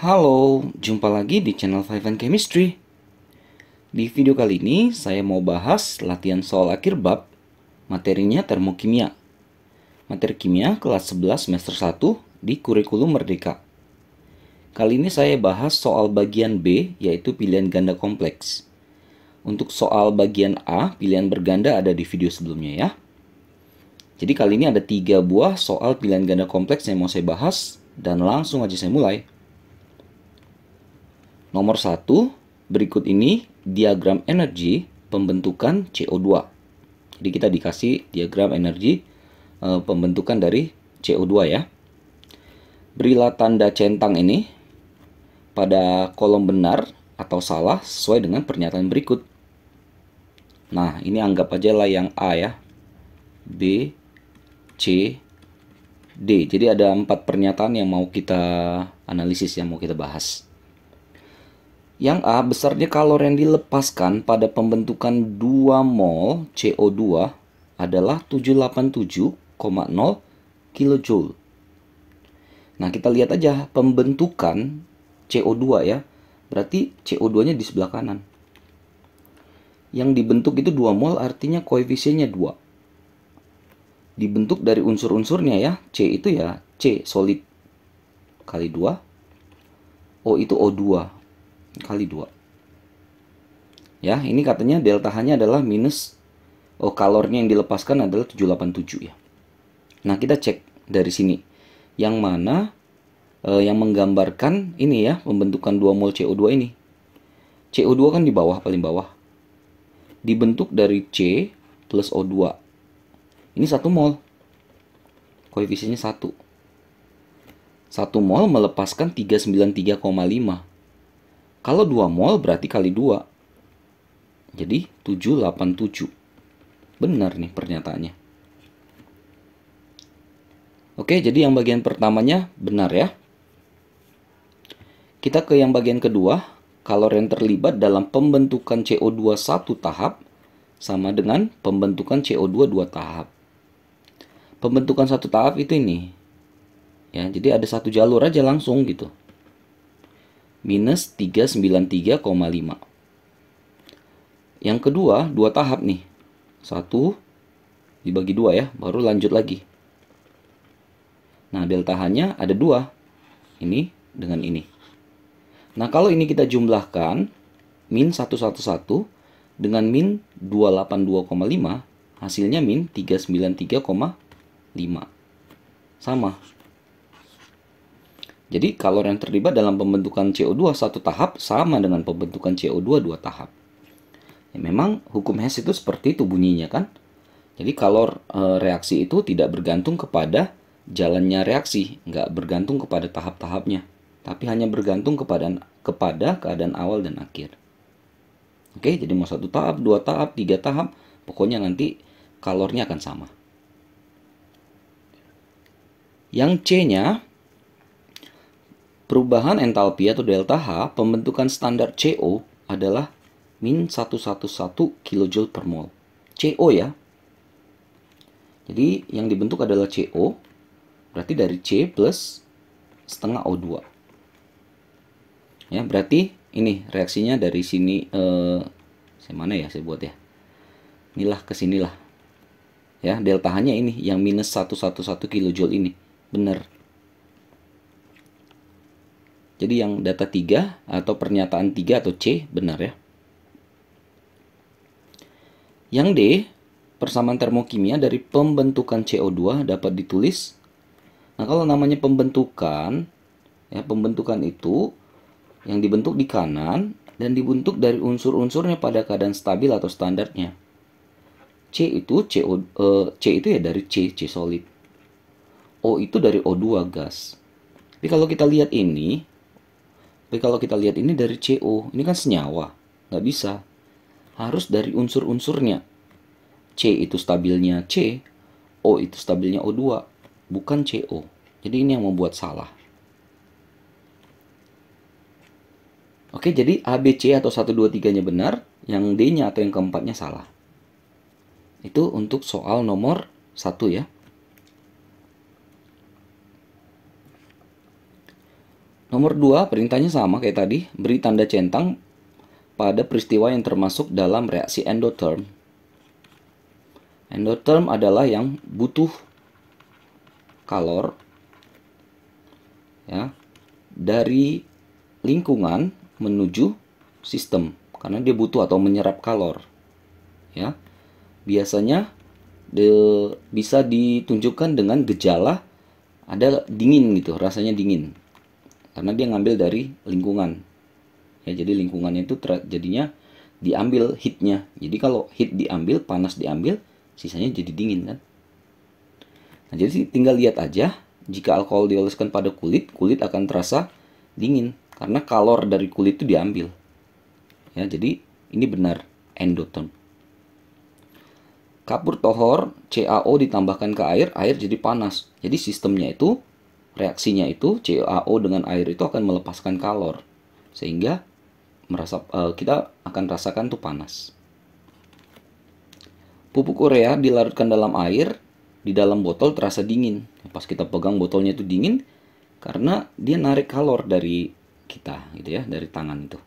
Halo, jumpa lagi di channel Five and Chemistry. Di video kali ini saya mau bahas latihan soal akhir bab, materinya termokimia. Materi kimia kelas 11 semester 1 di kurikulum Merdeka. Kali ini saya bahas soal bagian B yaitu pilihan ganda kompleks. Untuk soal bagian A, pilihan berganda ada di video sebelumnya ya. Jadi kali ini ada tiga buah soal pilihan ganda kompleks yang mau saya bahas dan langsung aja saya mulai. Nomor satu, berikut ini diagram energi pembentukan CO2. Jadi kita dikasih diagram energi e, pembentukan dari CO2 ya. Berilah tanda centang ini pada kolom benar atau salah sesuai dengan pernyataan berikut. Nah, ini anggap aja lah yang A ya. B, C, D. Jadi ada empat pernyataan yang mau kita analisis, yang mau kita bahas. Yang A, besarnya kalor yang dilepaskan pada pembentukan 2 mol CO2 adalah 787,0 kilojoule. Nah, kita lihat aja pembentukan CO2 ya. Berarti CO2-nya di sebelah kanan. Yang dibentuk itu 2 mol artinya koefisiennya 2. Dibentuk dari unsur-unsurnya ya. C itu ya C solid kali 2. O itu O2, kali 2. Ya, ini katanya delta H-nya adalah minus, oh kalornya yang dilepaskan adalah 787 ya. Nah, kita cek dari sini. Yang mana eh, yang menggambarkan ini ya, pembentukan 2 mol CO2 ini. CO2 kan di bawah, paling bawah. Dibentuk dari C plus O2. Ini 1 mol. Koefisiennya 1. 1 mol melepaskan 393,5 kalau 2 mol berarti kali 2. Jadi 787. Benar nih pernyataannya. Oke, jadi yang bagian pertamanya benar ya. Kita ke yang bagian kedua. Kalor yang terlibat dalam pembentukan CO2 satu tahap sama dengan pembentukan CO2 dua tahap. Pembentukan satu tahap itu ini. Ya, jadi ada satu jalur aja langsung gitu minus 393,5. Yang kedua, dua tahap nih. Satu dibagi dua ya, baru lanjut lagi. Nah, delta h ada dua. Ini dengan ini. Nah, kalau ini kita jumlahkan, min 111 dengan min 282,5, hasilnya min 393,5. Sama, jadi kalor yang terlibat dalam pembentukan CO2 satu tahap sama dengan pembentukan CO2 dua tahap. Ya, memang hukum Hess itu seperti itu bunyinya kan. Jadi kalor e, reaksi itu tidak bergantung kepada jalannya reaksi, nggak bergantung kepada tahap-tahapnya, tapi hanya bergantung kepada kepada keadaan awal dan akhir. Oke, jadi mau satu tahap, dua tahap, tiga tahap, pokoknya nanti kalornya akan sama. Yang C-nya Perubahan entalpi atau delta H pembentukan standar CO adalah min 111 kJ per mol. CO ya. Jadi yang dibentuk adalah CO, berarti dari C plus setengah O2. Ya, berarti ini reaksinya dari sini eh, saya mana ya saya buat ya. Inilah ke sinilah. Ya, delta H-nya ini yang minus 111 kJ ini. Benar. Jadi yang data 3 atau pernyataan 3 atau C benar ya. Yang D, persamaan termokimia dari pembentukan CO2 dapat ditulis. Nah, kalau namanya pembentukan, ya pembentukan itu yang dibentuk di kanan dan dibentuk dari unsur-unsurnya pada keadaan stabil atau standarnya. C itu CO, eh, C itu ya dari C, C solid. O itu dari O2 gas. Jadi kalau kita lihat ini, tapi kalau kita lihat ini dari CO, ini kan senyawa, nggak bisa. Harus dari unsur-unsurnya. C itu stabilnya C, O itu stabilnya O2, bukan CO. Jadi ini yang membuat salah. Oke, jadi ABC atau 1, 2, 3-nya benar, yang D-nya atau yang keempatnya salah. Itu untuk soal nomor 1 ya. Nomor dua, perintahnya sama kayak tadi, beri tanda centang pada peristiwa yang termasuk dalam reaksi endotherm. Endotherm adalah yang butuh kalor ya dari lingkungan menuju sistem karena dia butuh atau menyerap kalor. Ya. Biasanya de, bisa ditunjukkan dengan gejala ada dingin gitu, rasanya dingin karena dia ngambil dari lingkungan ya jadi lingkungannya itu jadinya diambil hitnya jadi kalau hit diambil panas diambil sisanya jadi dingin kan nah jadi tinggal lihat aja jika alkohol dioleskan pada kulit kulit akan terasa dingin karena kalor dari kulit itu diambil ya jadi ini benar endoton kapur tohor CaO ditambahkan ke air air jadi panas jadi sistemnya itu reaksinya itu CaO dengan air itu akan melepaskan kalor sehingga merasa uh, kita akan rasakan tuh panas. Pupuk urea dilarutkan dalam air di dalam botol terasa dingin. Pas kita pegang botolnya itu dingin karena dia narik kalor dari kita gitu ya, dari tangan itu.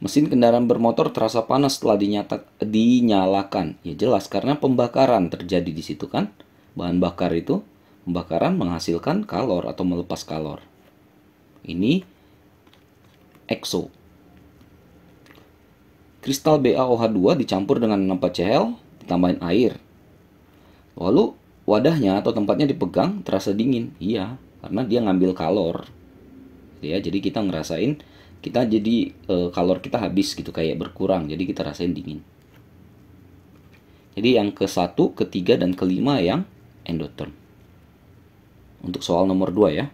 Mesin kendaraan bermotor terasa panas setelah dinyata, dinyalakan. Ya jelas karena pembakaran terjadi di situ kan. Bahan bakar itu Pembakaran menghasilkan kalor atau melepas kalor. Ini exo. Kristal BaOH2 dicampur dengan 6 cl ditambahin air. Lalu wadahnya atau tempatnya dipegang terasa dingin. Iya, karena dia ngambil kalor. Ya, jadi kita ngerasain kita jadi e, kalor kita habis gitu kayak berkurang jadi kita rasain dingin jadi yang ke 1 ke-3 dan ke-5 yang endotherm untuk soal nomor 2 ya.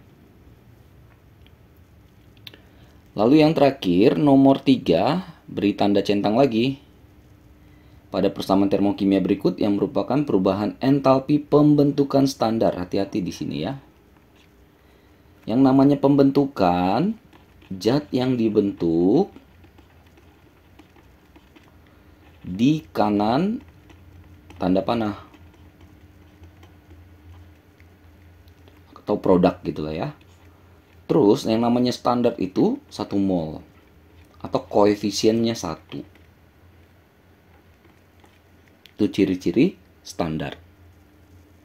Lalu yang terakhir, nomor 3, beri tanda centang lagi. Pada persamaan termokimia berikut yang merupakan perubahan entalpi pembentukan standar. Hati-hati di sini ya. Yang namanya pembentukan, zat yang dibentuk di kanan tanda panah. atau produk gitu lah ya. Terus yang namanya standar itu satu mol atau koefisiennya satu. Itu ciri-ciri standar.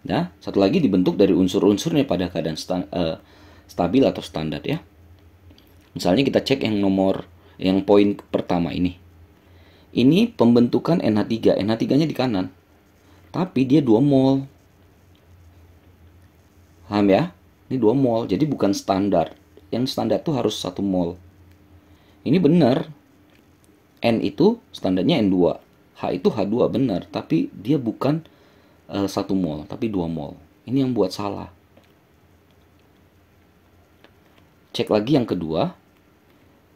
Nah, satu lagi dibentuk dari unsur-unsurnya pada keadaan sta uh, stabil atau standar ya. Misalnya kita cek yang nomor yang poin pertama ini. Ini pembentukan NH3. NH3-nya di kanan. Tapi dia 2 mol. Paham ya? Ini dua mol, jadi bukan standar. Yang standar tuh harus satu mol. Ini benar. N itu standarnya N2. H itu H2 benar, tapi dia bukan uh, satu mol, tapi dua mol. Ini yang buat salah. Cek lagi yang kedua.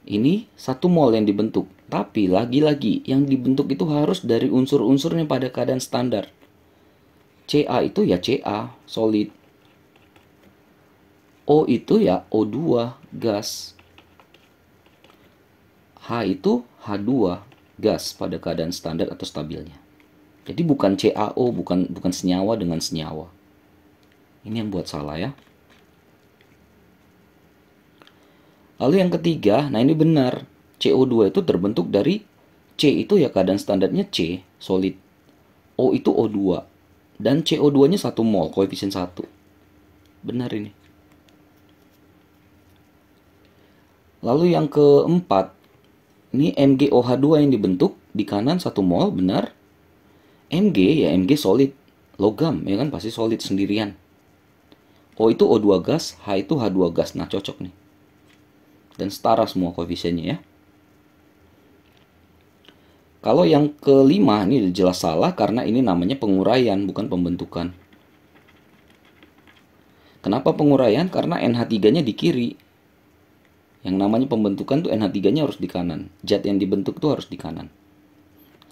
Ini satu mol yang dibentuk, tapi lagi-lagi yang dibentuk itu harus dari unsur-unsurnya pada keadaan standar. CA itu ya CA, solid O itu ya O2 gas. H itu H2 gas pada keadaan standar atau stabilnya. Jadi bukan CaO, bukan bukan senyawa dengan senyawa. Ini yang buat salah ya. Lalu yang ketiga, nah ini benar. CO2 itu terbentuk dari C itu ya keadaan standarnya C, solid. O itu O2 dan CO2-nya 1 mol, koefisien 1. Benar ini. Lalu yang keempat, ini MgOH2 yang dibentuk di kanan satu mol, benar. Mg ya Mg solid, logam ya kan pasti solid sendirian. O itu O2 gas, H itu H2 gas. Nah, cocok nih. Dan setara semua koefisiennya ya. Kalau yang kelima ini jelas salah karena ini namanya penguraian bukan pembentukan. Kenapa penguraian? Karena NH3-nya di kiri, yang namanya pembentukan tuh NH3-nya harus di kanan. Zat yang dibentuk tuh harus di kanan.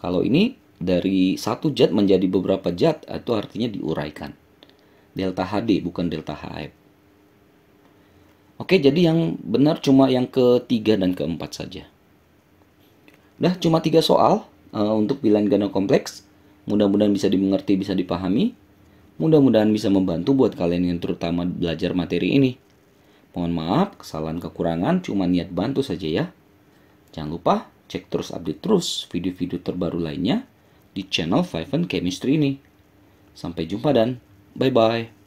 Kalau ini dari satu zat menjadi beberapa zat, eh, itu artinya diuraikan. Delta HD bukan delta HF. E Oke, jadi yang benar cuma yang ketiga dan keempat saja. Nah, cuma tiga soal uh, untuk bilangan ganda kompleks. Mudah-mudahan bisa dimengerti, bisa dipahami. Mudah-mudahan bisa membantu buat kalian yang terutama belajar materi ini. Mohon maaf, kesalahan kekurangan cuma niat bantu saja ya. Jangan lupa cek terus update terus video-video terbaru lainnya di channel Five and Chemistry ini. Sampai jumpa dan bye-bye.